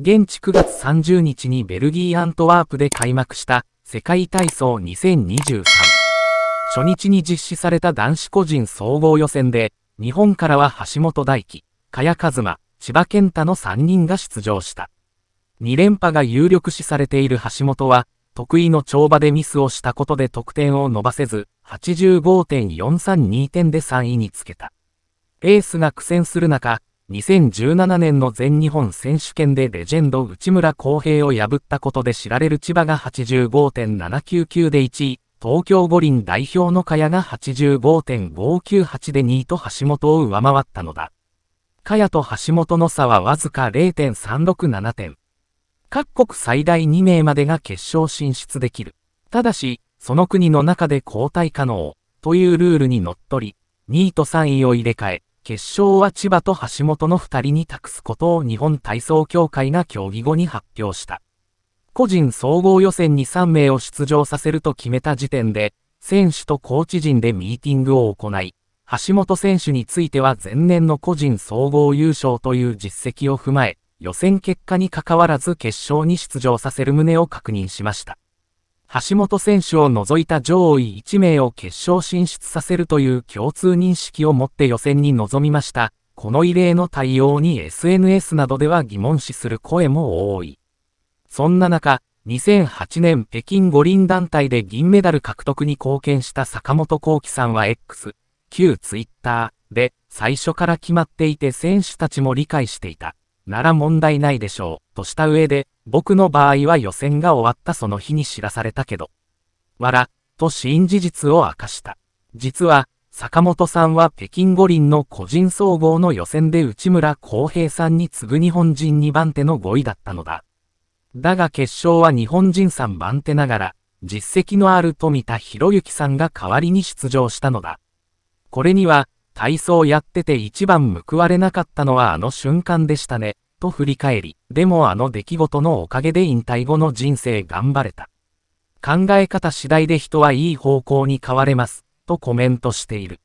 現地9月30日にベルギー・アントワープで開幕した世界体操2023。初日に実施された男子個人総合予選で、日本からは橋本大輝、萱、和馬、千葉健太の3人が出場した。2連覇が有力視されている橋本は、得意の跳馬でミスをしたことで得点を伸ばせず、85.432点で3位につけた。エースが苦戦する中、2017年の全日本選手権でレジェンド内村航平を破ったことで知られる千葉が85.799で1位、東京五輪代表の茅が85.598で2位と橋本を上回ったのだ。茅と橋本の差はわずか0.367点。各国最大2名までが決勝進出できる。ただし、その国の中で交代可能というルールにのっとり、2位と3位を入れ替え、決勝は千葉と橋本の2人に託すことを日本体操協会が競技後に発表した。個人総合予選に3名を出場させると決めた時点で、選手とコーチ陣でミーティングを行い、橋本選手については前年の個人総合優勝という実績を踏まえ、予選結果にかかわらず決勝に出場させる旨を確認しました。橋本選手を除いた上位1名を決勝進出させるという共通認識を持って予選に臨みました。この異例の対応に SNS などでは疑問視する声も多い。そんな中、2008年北京五輪団体で銀メダル獲得に貢献した坂本幸輝さんは X、旧 Twitter で最初から決まっていて選手たちも理解していた。なら問題ないでしょう、とした上で、僕の場合は予選が終わったその日に知らされたけど。わら、と新事実を明かした。実は、坂本さんは北京五輪の個人総合の予選で内村航平さんに次ぐ日本人2番手の5位だったのだ。だが決勝は日本人3番手ながら、実績のある富田博之さんが代わりに出場したのだ。これには、体操やってて一番報われなかったのはあの瞬間でしたね、と振り返り、でもあの出来事のおかげで引退後の人生頑張れた。考え方次第で人はいい方向に変われます、とコメントしている。